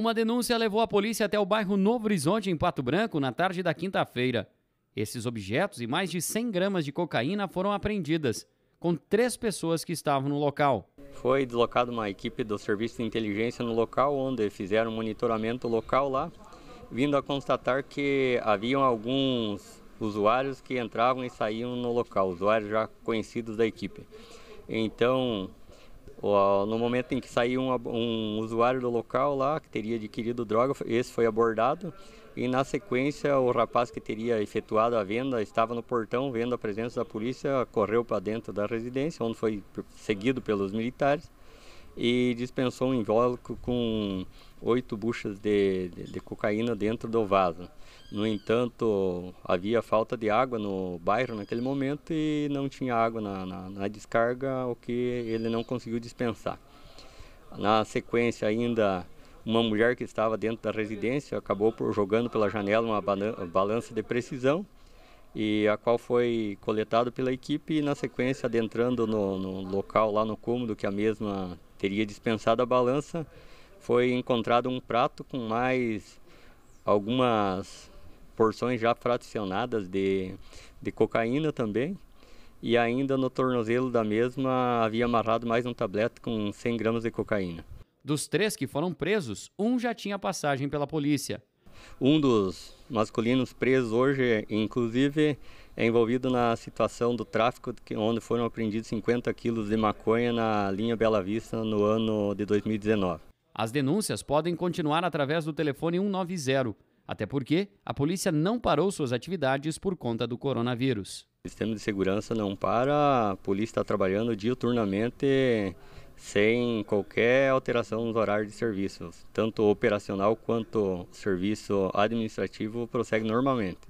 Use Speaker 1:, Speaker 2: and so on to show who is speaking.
Speaker 1: Uma denúncia levou a polícia até o bairro Novo Horizonte, em Pato Branco, na tarde da quinta-feira. Esses objetos e mais de 100 gramas de cocaína foram apreendidas, com três pessoas que estavam no local.
Speaker 2: Foi deslocada uma equipe do Serviço de Inteligência no local, onde fizeram monitoramento local lá, vindo a constatar que haviam alguns usuários que entravam e saíam no local, usuários já conhecidos da equipe. Então, no momento em que saiu um, um usuário do local lá, que teria adquirido droga, esse foi abordado e na sequência o rapaz que teria efetuado a venda estava no portão vendo a presença da polícia, correu para dentro da residência, onde foi seguido pelos militares e dispensou um invólucro com oito buchas de, de, de, cocaína dentro do vaso. No entanto, havia falta de água no bairro naquele momento e não tinha água na, na, na descarga, o que ele não conseguiu dispensar. Na sequência, ainda uma mulher que estava dentro da residência acabou por jogando pela janela uma balança de precisão e a qual foi coletado pela equipe e na sequência adentrando no, no local lá no cômodo que a mesma teria dispensado a balança, foi encontrado um prato com mais algumas porções já fracionadas de, de cocaína também. E ainda no tornozelo da mesma havia amarrado mais um tablete com 100 gramas de cocaína. Dos três que foram presos, um já tinha passagem pela polícia. Um dos masculinos presos hoje, inclusive, é envolvido na situação do tráfico, onde foram apreendidos 50 quilos de maconha na linha Bela Vista no ano de 2019. As denúncias podem
Speaker 1: continuar através do telefone 190, até porque a polícia não parou suas atividades
Speaker 2: por conta do coronavírus. O sistema de segurança não para, a polícia está trabalhando diuturnamente sem qualquer alteração nos horários de serviço. Tanto operacional quanto serviço administrativo prossegue normalmente.